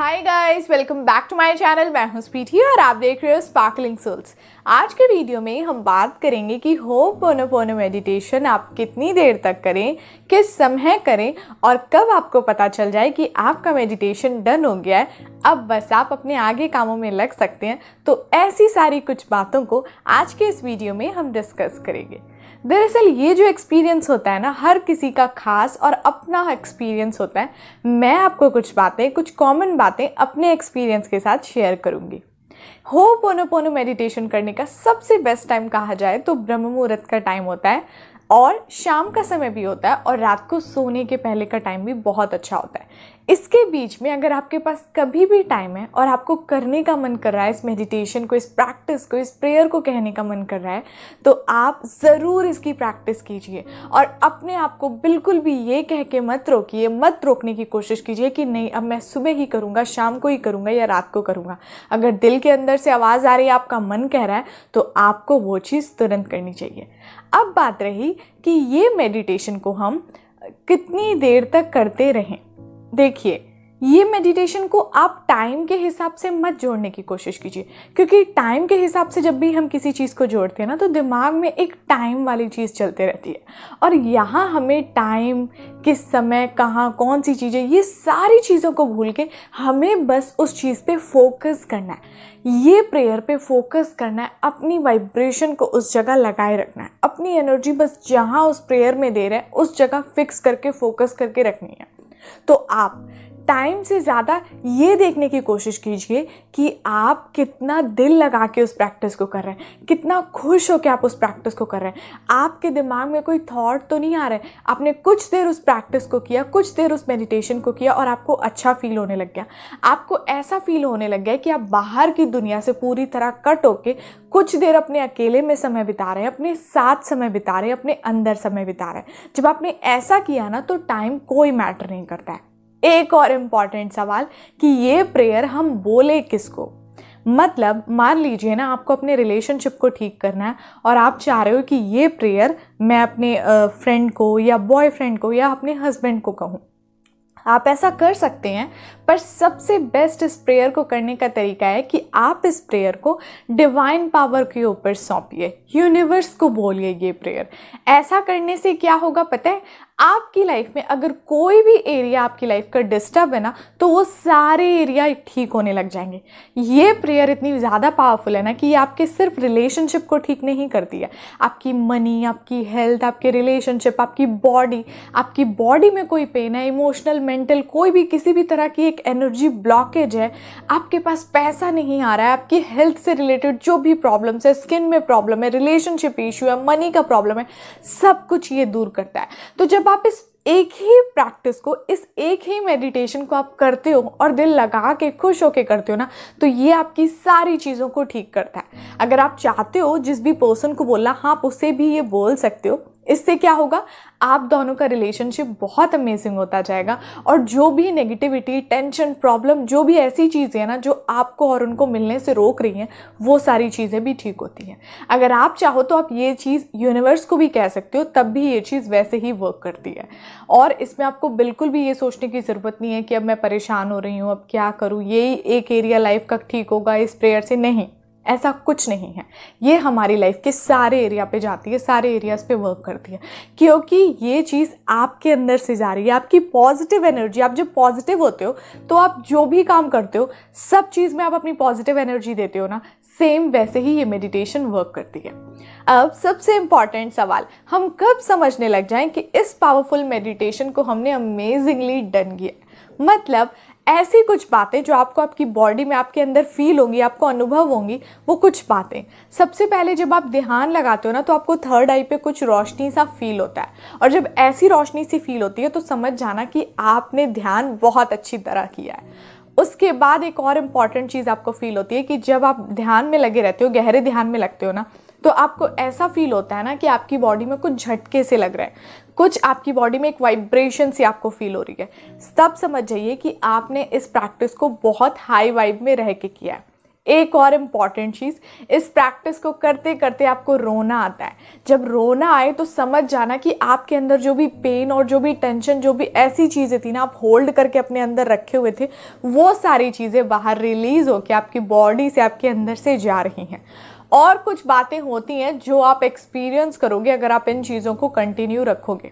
hi guys welcome back to my channel मैं हूं स्पीटी और आप देख रहे हो स्पार्कलिंग सोल्स आज के वीडियो में हम बात करेंगे कि होम पोनो पोनो मेडिटेशन आप कितनी देर तक करें किस समय करें और कब आपको पता चल जाए कि आपका मेडिटेशन डन हो गया है अब बस आप अपने आगे कामों में लग सकते हैं तो ऐसी सारी कुछ बातों को आज के इस वीडियो में हम डिस्कस करेंगे दरअसल ये जो एक्सपीरियंस होता है ना हर किसी का खास और अपना एक्सपीरियंस होता है मैं आपको कुछ बातें कुछ कॉमन बातें अपने एक्सपीरियंस के साथ शेयर करूँगी हो पोनो पोनो मेडिटेशन करने का सबसे बेस्ट टाइम कहा जाए तो ब्रह्म मुहूर्त का टाइम होता है और शाम का समय भी होता है और रात को सोने के पहले का टाइम भी बहुत अच्छा होता है इसके बीच में अगर आपके पास कभी भी टाइम है और आपको करने का मन कर रहा है इस मेडिटेशन को इस प्रैक्टिस को इस प्रेयर को कहने का मन कर रहा है तो आप ज़रूर इसकी प्रैक्टिस कीजिए और अपने आप को बिल्कुल भी ये कह के मत रोकिए मत रोकने की कोशिश कीजिए कि नहीं अब मैं सुबह ही करूँगा शाम को ही करूँगा या रात को करूँगा अगर दिल के अंदर से आवाज़ आ रही है आपका मन कह रहा है तो आपको वो चीज़ तुरंत करनी चाहिए अब बात रही कि ये मेडिटेशन को हम कितनी देर तक करते रहें देखिए ये मेडिटेशन को आप टाइम के हिसाब से मत जोड़ने की कोशिश कीजिए क्योंकि टाइम के हिसाब से जब भी हम किसी चीज़ को जोड़ते हैं ना तो दिमाग में एक टाइम वाली चीज़ चलते रहती है और यहाँ हमें टाइम किस समय कहाँ कौन सी चीज़ें ये सारी चीज़ों को भूल के हमें बस उस चीज़ पे फोकस करना है ये प्रेयर पे फोकस करना है अपनी वाइब्रेशन को उस जगह लगाए रखना है अपनी एनर्जी बस जहाँ उस प्रेयर में दे रहे हैं उस जगह फिक्स करके फोकस करके रखनी है तो आप टाइम से ज़्यादा ये देखने की कोशिश कीजिए कि आप कितना दिल लगा के उस प्रैक्टिस को कर रहे हैं कितना खुश हो के आप उस प्रैक्टिस को कर रहे हैं आपके दिमाग में कोई थॉट तो नहीं आ रहा है आपने कुछ देर उस प्रैक्टिस को किया कुछ देर उस मेडिटेशन को किया और आपको अच्छा फील होने लग गया आपको ऐसा फील होने लग गया कि आप बाहर की दुनिया से पूरी तरह कट होके कुछ देर अपने अकेले में समय बिता रहे हैं अपने साथ समय बिता रहे हैं अपने अंदर समय बिता रहे हैं जब आपने ऐसा किया ना तो टाइम कोई मैटर नहीं करता है एक और इम्पॉर्टेंट सवाल कि ये प्रेयर हम बोले किसको मतलब मान लीजिए ना आपको अपने रिलेशनशिप को ठीक करना है और आप चाह रहे हो कि ये प्रेयर मैं अपने फ्रेंड को या बॉयफ्रेंड को या अपने हस्बैंड को कहूँ आप ऐसा कर सकते हैं पर सबसे बेस्ट इस प्रेयर को करने का तरीका है कि आप इस प्रेयर को डिवाइन पावर के ऊपर सौंपिए यूनिवर्स को बोलिए ये प्रेयर ऐसा करने से क्या होगा पता है आपकी लाइफ में अगर कोई भी एरिया आपकी लाइफ का डिस्टर्ब है ना तो वो सारे एरिया ठीक होने लग जाएंगे ये प्रेयर इतनी ज़्यादा पावरफुल है ना कि ये आपके सिर्फ रिलेशनशिप को ठीक नहीं करती है आपकी मनी आपकी हेल्थ आपके रिलेशनशिप आपकी बॉडी आपकी बॉडी में कोई पेन है इमोशनल मेंटल कोई भी किसी भी तरह की एक एनर्जी ब्लॉकेज है आपके पास पैसा नहीं आ रहा है आपकी हेल्थ से रिलेटेड जो भी प्रॉब्लम्स है स्किन में प्रॉब्लम है रिलेशनशिप इशू है मनी का प्रॉब्लम है सब कुछ ये दूर करता है तो जब आप इस एक ही प्रैक्टिस को इस एक ही मेडिटेशन को आप करते हो और दिल लगा के खुश होके करते हो ना तो ये आपकी सारी चीज़ों को ठीक करता है अगर आप चाहते हो जिस भी पर्सन को बोलना हाँ आप उसे भी ये बोल सकते हो इससे क्या होगा आप दोनों का रिलेशनशिप बहुत अमेजिंग होता जाएगा और जो भी नेगेटिविटी टेंशन प्रॉब्लम जो भी ऐसी चीज़ें हैं ना जो आपको और उनको मिलने से रोक रही हैं वो सारी चीज़ें भी ठीक होती हैं अगर आप चाहो तो आप ये चीज़ यूनिवर्स को भी कह सकते हो तब भी ये चीज़ वैसे ही वर्क करती है और इसमें आपको बिल्कुल भी ये सोचने की ज़रूरत नहीं है कि अब मैं परेशान हो रही हूँ अब क्या करूँ यही एक एरिया लाइफ का ठीक होगा इस प्रेयर से नहीं ऐसा कुछ नहीं है ये हमारी लाइफ के सारे एरिया पे जाती है सारे एरियाज़ पे वर्क करती है क्योंकि ये चीज़ आपके अंदर से जा रही है आपकी पॉजिटिव एनर्जी आप जब पॉजिटिव होते हो तो आप जो भी काम करते हो सब चीज़ में आप अपनी पॉजिटिव एनर्जी देते हो ना सेम वैसे ही ये मेडिटेशन वर्क करती है अब सबसे इम्पॉर्टेंट सवाल हम कब समझने लग जाएं कि इस पावरफुल मेडिटेशन को हमने अमेजिंगली डन किया मतलब ऐसी कुछ बातें जो आपको आपकी बॉडी में आपके अंदर फील होंगी आपको अनुभव होंगी वो कुछ बातें सबसे पहले जब आप ध्यान लगाते हो ना तो आपको थर्ड आई पे कुछ रोशनी सा फील होता है और जब ऐसी रोशनी सी फील होती है तो समझ जाना कि आपने ध्यान बहुत अच्छी तरह किया है उसके बाद एक और इम्पॉर्टेंट चीज़ आपको फील होती है कि जब आप ध्यान में लगे रहते हो गहरे ध्यान में लगते हो ना तो आपको ऐसा फील होता है ना कि आपकी बॉडी में कुछ झटके से लग रहा है कुछ आपकी बॉडी में एक वाइब्रेशन सी आपको फील हो रही है तब समझ जाइए कि आपने इस प्रैक्टिस को बहुत हाई वाइब में रह के किया है एक और इम्पॉर्टेंट चीज़ इस प्रैक्टिस को करते करते आपको रोना आता है जब रोना आए तो समझ जाना कि आपके अंदर जो भी पेन और जो भी टेंशन जो भी ऐसी चीज़ें थी ना आप होल्ड करके अपने अंदर रखे हुए थे वो सारी चीज़ें बाहर रिलीज़ होकर आपकी बॉडी से आपके अंदर से जा रही हैं और कुछ बातें होती हैं जो आप एक्सपीरियंस करोगे अगर आप इन चीज़ों को कंटिन्यू रखोगे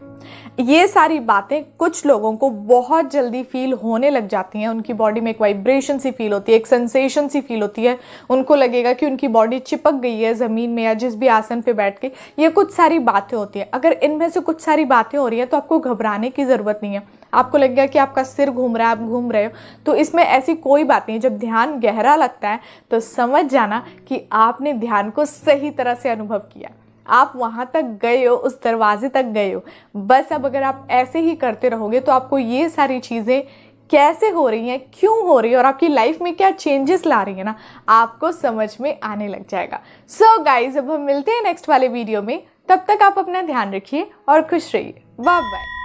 ये सारी बातें कुछ लोगों को बहुत जल्दी फील होने लग जाती हैं उनकी बॉडी में एक वाइब्रेशन सी फील होती है एक सेंसेशन सी फील होती है उनको लगेगा कि उनकी बॉडी चिपक गई है ज़मीन में या जिस भी आसन पर बैठ के ये कुछ सारी बातें होती हैं अगर इनमें से कुछ सारी बातें हो रही हैं तो आपको घबराने की ज़रूरत नहीं है आपको लग गया कि आपका सिर घूम रहा है आप घूम रहे हो तो इसमें ऐसी कोई बात नहीं जब ध्यान गहरा लगता है तो समझ जाना कि आपने ध्यान को सही तरह से अनुभव किया आप वहाँ तक गए हो उस दरवाजे तक गए हो बस अब अगर आप ऐसे ही करते रहोगे तो आपको ये सारी चीज़ें कैसे हो रही हैं क्यों हो रही है और आपकी लाइफ में क्या चेंजेस ला रही है ना आपको समझ में आने लग जाएगा सो so गाइज अब हम मिलते हैं नेक्स्ट वाले वीडियो में तब तक आप अपना ध्यान रखिए और खुश रहिए बाय बाय